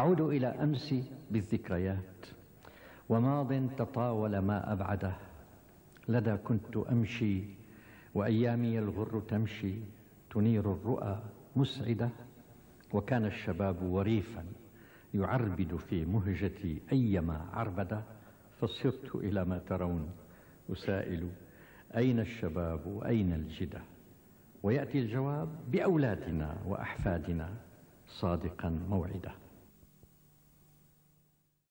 أعود إلى أمس بالذكريات وماض تطاول ما أبعده لدى كنت أمشي وأيامي الغر تمشي تنير الرؤى مسعدة وكان الشباب وريفا يعربد في مهجتي أيما عربدة فصرت إلى ما ترون أسائل أين الشباب وأين الجدة ويأتي الجواب بأولادنا وأحفادنا صادقا موعده